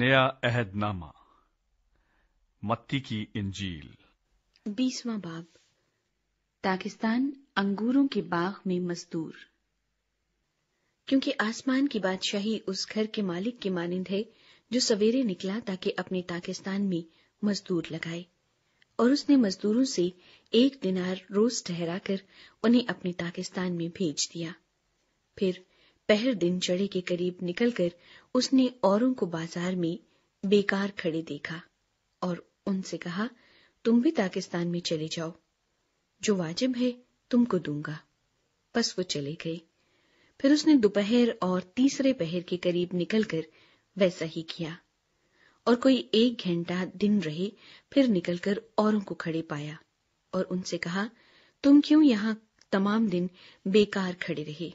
नया अहदनामा मत्ती की इंजील बीसवा बाब पाकिस्तान अंगूरों के बाग में मजदूर क्योंकि आसमान की बादशाही उस घर के मालिक के मानिंद है जो सवेरे निकला ताकि अपने पाकिस्तान में मजदूर लगाए और उसने मजदूरों से एक दिनार रोज ठहराकर उन्हें अपने पाकिस्तान में भेज दिया फिर पहर दिन चढ़े के करीब निकलकर उसने औरों को बाजार में बेकार खड़े देखा और उनसे कहा तुम भी पाकिस्तान में चले जाओ जो वाजिब है तुमको दूंगा बस वो चले गए फिर उसने दोपहर और तीसरे पहर के करीब निकलकर वैसा ही किया और कोई एक घंटा दिन रहे फिर निकलकर औरों को खड़े पाया और उनसे कहा तुम क्यों यहां तमाम दिन बेकार खड़े रहे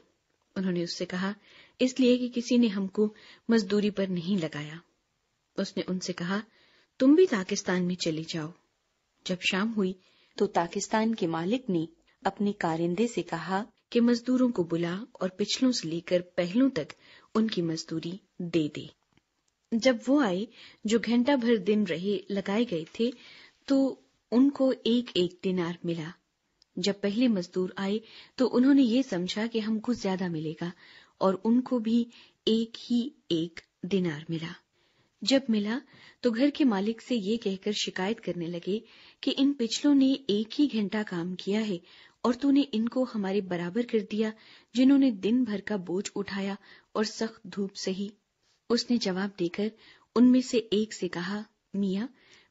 उन्होंने उससे कहा इसलिए कि किसी ने हमको मजदूरी पर नहीं लगाया उसने उनसे कहा तुम भी पाकिस्तान में चले जाओ जब शाम हुई तो ताकिस्तान के मालिक ने अपने कारिंदे से कहा कि मजदूरों को बुला और पिछलों से लेकर पहलों तक उनकी मजदूरी दे दे जब वो आए जो घंटा भर दिन रहे लगाए गए थे तो उनको एक एक दिनार मिला जब पहले मजदूर आए तो उन्होंने ये समझा कि हमको ज्यादा मिलेगा और उनको भी एक ही एक दिनार मिला जब मिला तो घर के मालिक से ये कहकर शिकायत करने लगे कि इन पिछलों ने एक ही घंटा काम किया है और तूने इनको हमारे बराबर कर दिया जिन्होंने दिन भर का बोझ उठाया और सख्त धूप सही उसने जवाब देकर उनमें से एक से कहा मिया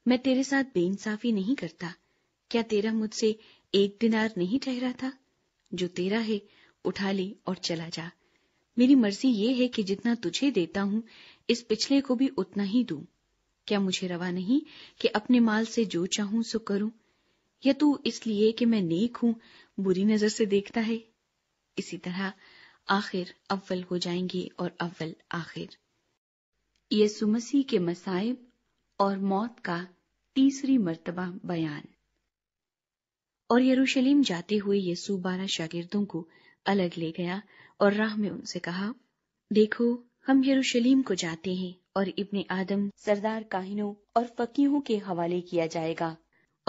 मैं तेरे साथ बेइंसाफी नहीं करता क्या तेरा मुझसे एक दिनार नहीं ठहरा था जो तेरा है उठा ले और चला जा मेरी मर्जी ये है कि जितना तुझे देता हूं इस पिछले को भी उतना ही दू क्या मुझे रवा नहीं कि अपने माल से जो चाहूं सो करूं या तू इसलिए कि मैं नेक हूं बुरी नजर से देखता है इसी तरह आखिर अव्वल हो जाएंगे और अव्वल आखिर ये सुमसी के मसाइब और मौत का तीसरी मर्तबा बयान और यरूशलेम जाते हुए यीशु बारह शागिर्दों को अलग ले गया और राह में उनसे कहा देखो हम यरूशलेम को जाते हैं और इब्ने आदम सरदार काहिनों और फकीहों के हवाले किया जाएगा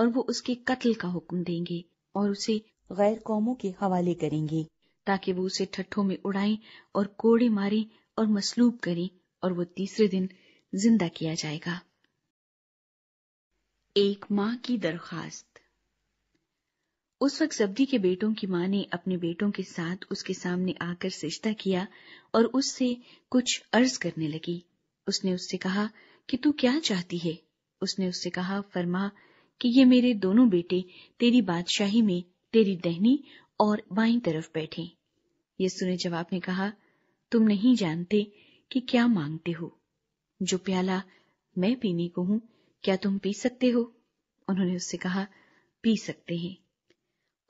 और वो उसके कत्ल का हुक्म देंगे और उसे गैर कौमों के हवाले करेंगे ताकि वो उसे ठट्ठों में उड़ाएं और कोड़े मारें और मसलूब करें और वो तीसरे दिन जिंदा किया जाएगा एक माँ की दरखास्त उस वक्त जब्दी के बेटों की मां ने अपने बेटों के साथ उसके सामने आकर सिश्ता किया और उससे कुछ अर्ज करने लगी उसने उससे कहा कि तू क्या चाहती है उसने उससे कहा फरमा कि ये मेरे दोनों बेटे तेरी बादशाही में तेरी दहनी और बाई तरफ बैठे ये सुने जवाब ने कहा तुम नहीं जानते कि क्या मांगते हो जो प्याला मैं पीने को हूं क्या तुम पी सकते हो उन्होंने उससे कहा पी सकते हैं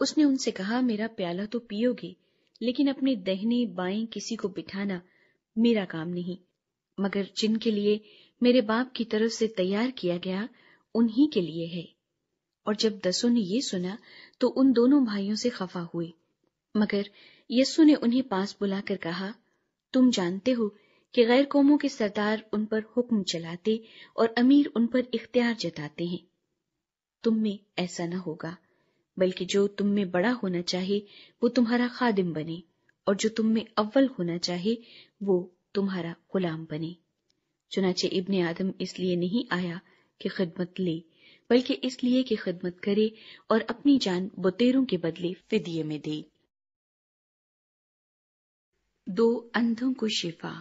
उसने उनसे कहा मेरा प्याला तो पियोगे लेकिन अपने दहने बाएं किसी को बिठाना मेरा काम नहीं मगर जिनके लिए मेरे बाप की तरफ से तैयार किया गया उन्हीं के लिए है और जब दसो ने ये सुना तो उन दोनों भाइयों से खफा हुए मगर यस्सु ने उन्हें पास बुलाकर कहा तुम जानते हो कि गैर कौमों के सरदार उन पर हुक्म चलाते और अमीर उन पर इख्तियार जताते हैं तुम में ऐसा न होगा बल्कि जो तुम में बड़ा होना चाहे वो तुम्हारा खादिम बने और जो तुम में अव्वल होना चाहे वो तुम्हारा गुलाम बने चुनाचे इब्ने आदम इसलिए नहीं आया कि खिदमत ले बल्कि इसलिए कि खिदमत करे और अपनी जान बुतेरों के बदले फिदिये में दे दो अंधों को शिफा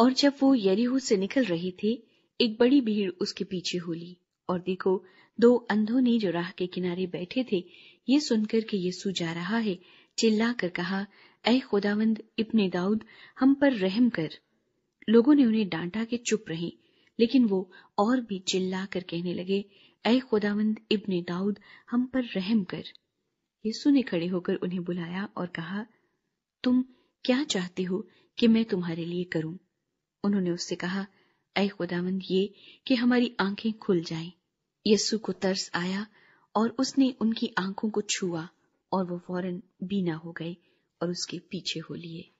और जब वो यरीहू से निकल रहे थे एक बड़ी भीड़ उसके पीछे होली और देखो दो अंधों ने जो राह के किनारे बैठे थे ये सुनकर कि यीशु जा रहा है चिल्ला कर कहा ऐ खुदावंद इब्ने दाऊद हम पर रहम कर लोगों ने उन्हें डांटा के चुप रहे लेकिन वो और भी चिल्ला कर कहने लगे ऐ खुदावंद इब्ने दाऊद हम पर रहम कर यीशु ने खड़े होकर उन्हें बुलाया और कहा तुम क्या चाहते हो कि मैं तुम्हारे लिए करूं उन्होंने उससे कहा ऐ खुदावंद ये कि हमारी आंखें खुल जाएं। यस्सु को तरस आया और उसने उनकी आंखों को छुआ और वो फौरन बीना हो गए और उसके पीछे हो लिए